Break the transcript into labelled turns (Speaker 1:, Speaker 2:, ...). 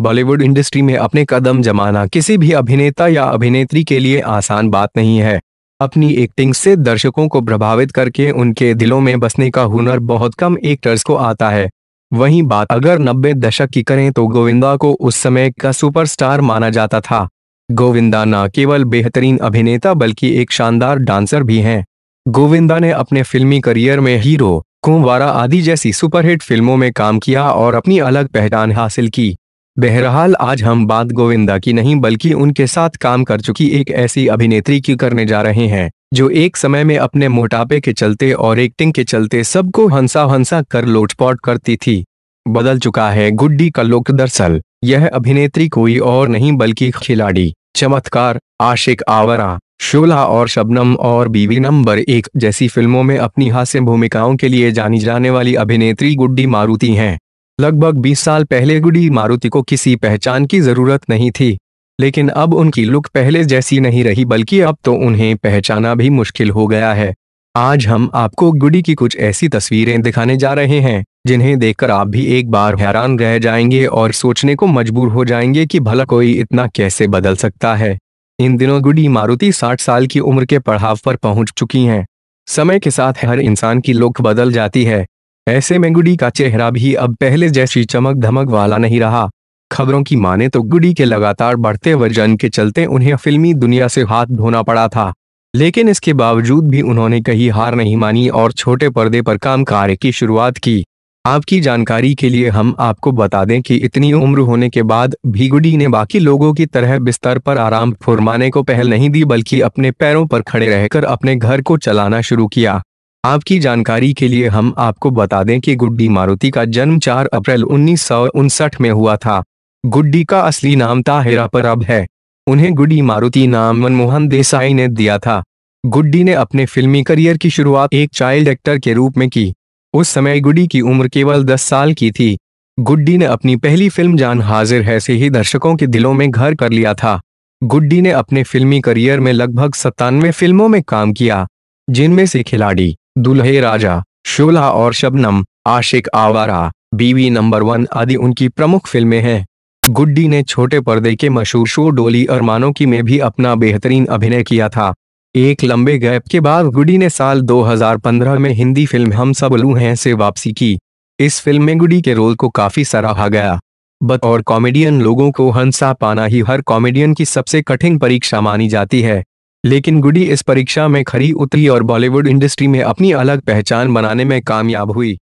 Speaker 1: Bollywood industry में अपने कदम जमाना किसी भी अभिनेता या अभिनेत्री के लिए आसान बात नहीं है अपनी एक्टिंग से दर्शकों को प्रभावित करके उनके दिलों में बसने का हुनर बहुत कम एक्टर्स को आता है वहीं बात अगर नब्बे दशक की करें तो गोविंदा को उस समय का सुपरस्टार माना जाता था गोविंदा न केवल बेहतरीन अभिनेता बल्कि एक शानदार डांसर भी हैं गोविंदा ने अपने फिल्मी करियर में हीरो कुंवारा आदि जैसी सुपरहिट फिल्मों में काम किया और अपनी अलग पहचान हासिल की बहरहाल आज हम बात गोविंदा की नहीं बल्कि उनके साथ काम कर चुकी एक ऐसी अभिनेत्री की करने जा रहे हैं जो एक समय में अपने मोटापे के चलते और एक्टिंग के चलते सबको हंसा हंसा कर लोटपोट करती थी बदल चुका है गुड्डी का लोक दरअसल यह अभिनेत्री कोई और नहीं बल्कि खिलाड़ी चमत्कार आशिक आवरा शोला और शबनम और बीवी नंबर एक जैसी फिल्मों में अपनी हास्य भूमिकाओं के लिए जानी जाने वाली अभिनेत्री गुड्डी मारुति हैं लगभग 20 साल पहले गुडी मारुति को किसी पहचान की जरूरत नहीं थी लेकिन अब उनकी लुक पहले जैसी नहीं रही बल्कि अब तो उन्हें पहचाना भी मुश्किल हो गया है आज हम आपको गुडी की कुछ ऐसी तस्वीरें दिखाने जा रहे हैं जिन्हें देखकर आप भी एक बार हैरान रह जाएंगे और सोचने को मजबूर हो जाएंगे कि भला कोई इतना कैसे बदल सकता है इन दिनों गुडी मारुति 60 साल की उम्र के पढ़ाव पर पहुंच चुकी हैं समय के साथ हर इंसान की लुक बदल जाती है ऐसे में गुडी का चेहरा भी अब पहले जैसी चमक धमक वाला नहीं रहा खबरों की माने तो गुडी के लगातार बढ़ते वजन के चलते उन्हें फिल्मी दुनिया से हाथ धोना पड़ा था लेकिन इसके बावजूद भी उन्होंने कहीं हार नहीं मानी और छोटे पर्दे पर काम कार्य की शुरुआत की आपकी जानकारी के लिए हम आपको बता दें कि इतनी उम्र होने के बाद भी गुडी ने बाकी लोगों की तरह बिस्तर पर आराम फुरमाने को पहल नहीं दी बल्कि अपने पैरों पर खड़े रहकर अपने घर को चलाना शुरू किया आपकी जानकारी के लिए हम आपको बता दें कि गुड्डी मारुति का जन्म 4 अप्रैल उन्नीस में हुआ था गुड्डी का असली नाम ताहिरा अब है उन्हें गुड्डी मारुति नाम मनमोहन देसाई ने दिया था गुड्डी ने अपने फिल्मी करियर की शुरुआत एक चाइल्ड एक्टर के रूप में की उस समय गुड्डी की उम्र केवल 10 साल की थी गुड्डी ने अपनी पहली फिल्म जान हाजिर है से ही दर्शकों के दिलों में घर कर लिया था गुड्डी ने अपने फिल्मी करियर में लगभग सत्तानवे फिल्मों में काम किया जिनमें से खिलाड़ी दुल्हे राजा शोला और शबनम आशिक आवारा बीवी नंबर वन आदि उनकी प्रमुख फिल्में हैं गुड्डी ने छोटे पर्दे के मशहूर शो डोली अरमानों की में भी अपना बेहतरीन अभिनय किया था एक लंबे गैप के बाद गुडी ने साल 2015 में हिंदी फिल्म हम सब लू हैं से वापसी की इस फिल्म में गुडी के रोल को काफी सराहा गया बत और कॉमेडियन लोगों को हंसा पाना ही हर कॉमेडियन की सबसे कठिन परीक्षा मानी जाती है लेकिन गुडी इस परीक्षा में खरी उतरी और बॉलीवुड इंडस्ट्री में अपनी अलग पहचान बनाने में कामयाब हुई